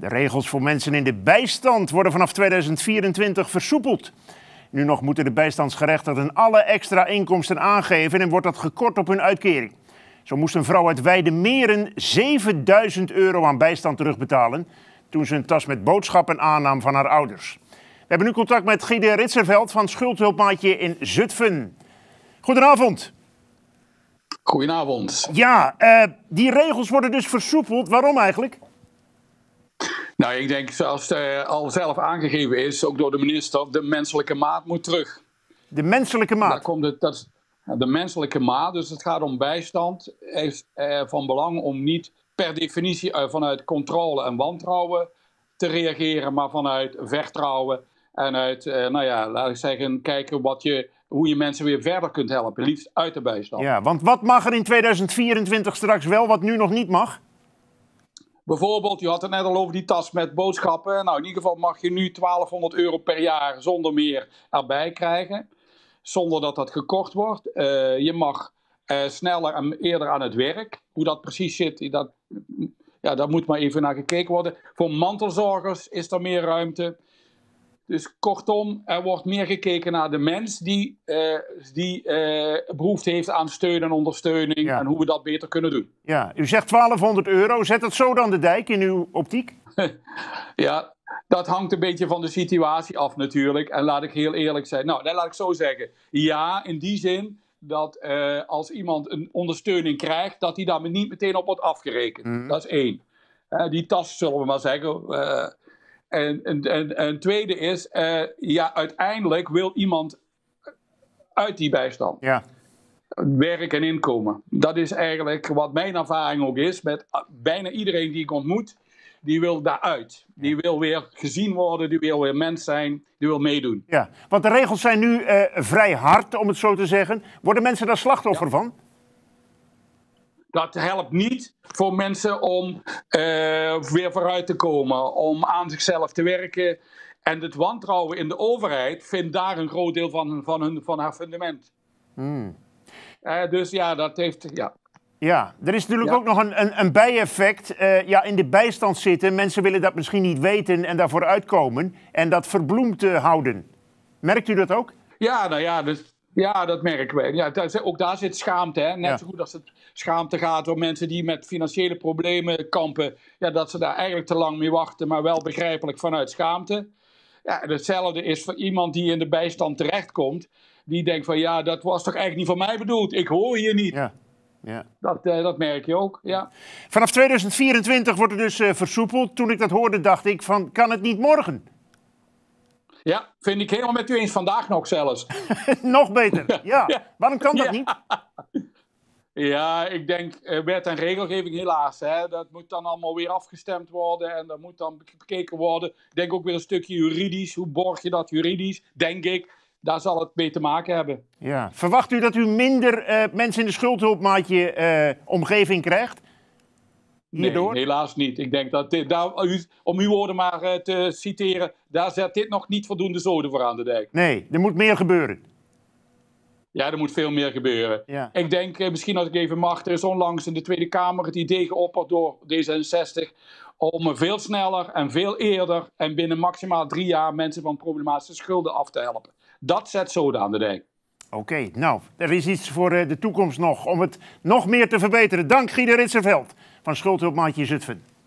De regels voor mensen in de bijstand worden vanaf 2024 versoepeld. Nu nog moeten de bijstandsgerechtigden alle extra inkomsten aangeven en wordt dat gekort op hun uitkering. Zo moest een vrouw uit Weidemeren 7000 euro aan bijstand terugbetalen toen ze een tas met boodschappen aannam van haar ouders. We hebben nu contact met Gide Ritserveld van Schuldhulpmaatje in Zutphen. Goedenavond. Goedenavond. Ja, eh, die regels worden dus versoepeld. Waarom eigenlijk? Nou, ik denk zoals eh, al zelf aangegeven is, ook door de minister, de menselijke maat moet terug. De menselijke maat? Daar komt het, dat de menselijke maat, dus het gaat om bijstand, is uh, eh, van belang om niet per definitie eh, vanuit controle en wantrouwen te reageren, maar vanuit vertrouwen en uit, nou ja, laat ik zeggen, kijken wat je, hoe je mensen weer verder kunt helpen, liefst uit de bijstand. Ja, want wat mag er in 2024 straks wel, wat nu nog niet mag? Bijvoorbeeld, je had het net al over die tas met boodschappen. Nou, in ieder geval mag je nu 1200 euro per jaar zonder meer erbij krijgen. Zonder dat dat gekort wordt. Eh, je mag eh, sneller en eerder aan het werk. Hoe dat precies zit, dat, ja, daar moet maar even naar gekeken worden. Voor mantelzorgers is er meer ruimte. Dus kortom, er wordt meer gekeken naar de mens die, eh, die uh, behoefte heeft aan steun en ondersteuning en hoe we dat beter kunnen doen. Ja, u zegt 1200 euro. Zet het zo dan de dijk in uw optiek? ja, dat hangt een beetje van de situatie af natuurlijk. En laat ik heel eerlijk zijn. Nou, dan laat ik zo zeggen. Ja, in die zin dat eh, als iemand een ondersteuning krijgt, dat hij daar niet meteen op wordt afgerekend. Mhm. Dat is één. die tas, zullen we maar zeggen en, en, en, tweede is, eh, ja, uiteindelijk wil iemand uit die bijstand. Ja. Werk en inkomen. Dat is eigenlijk wat mijn ervaring ook is met ah, bijna iedereen die ik ontmoet. Die wil daaruit. Die wil weer gezien worden, die wil weer mens zijn, die wil meedoen. Ja, want de regels zijn nu eh, vrij hard, om het zo te zeggen. Worden mensen daar slachtoffer van? dat helpt niet voor mensen om eh, weer vooruit te komen, om aan zichzelf te werken. En het wantrouwen in de overheid vindt daar een groot deel van, van, hun, van haar fundament. Hmm. Eh, dus ja, dat heeft. Ja. Ja, er is natuurlijk ook nog een, een, een bijeffect. Eh, ja, in de bijstand zitten, mensen willen dat misschien niet weten en daarvoor uitkomen. En dat verbloemd houden. Merkt u dat ook? Ja, nou ja, dus ja, dat merken wij. Ja, ook daar zit schaamte. Hè? Net zo goed als het schaamte gaat om mensen die met financiële problemen kampen. Ja, dat ze daar eigenlijk te lang mee wachten, maar wel begrijpelijk vanuit schaamte. Ja, hetzelfde is voor iemand die in de bijstand terechtkomt. Die denkt van ja, dat was toch eigenlijk niet voor mij bedoeld. Ik hoor hier niet. Ja. Ja. Dat, eh, dat merk je ook, ja. Vanaf 2024 wordt het dus eh, versoepeld. Toen ik dat hoorde dacht ik van, kan het niet morgen? Ja, vind ik helemaal met u eens. Vandaag nog zelfs. nog beter, ja. Waarom kan dat niet? Ja, ik denk eh, wet en regelgeving helaas. Hè, dat moet dan allemaal weer afgestemd worden en dat moet dan bekeken worden. Ik denk ook weer een stukje juridisch. Hoe borg je dat juridisch? Denk ik. Daar zal het mee te maken hebben. Ja. Verwacht u dat u minder eh, mensen in de schuldhulpmaatje uh, omgeving krijgt? Nee, helaas niet. Ik denk dat dit, om uw woorden maar eh, te citeren, daar zet dit nog niet voldoende zoden voor aan de dijk. Nee, er moet meer gebeuren. Ja, er moet veel meer gebeuren. Ik denk, eh, misschien als ik even mag, er is onlangs in de Tweede Kamer het idee geopperd door D66 om veel sneller en veel eerder en binnen maximaal drie jaar mensen van problematische schulden af te helpen. Dat zet zoden aan de dijk. Oké, nou, er is iets voor eh, de toekomst nog om het nog meer te verbeteren. Dank Guido Ritserveld van op Maatje Zutphen.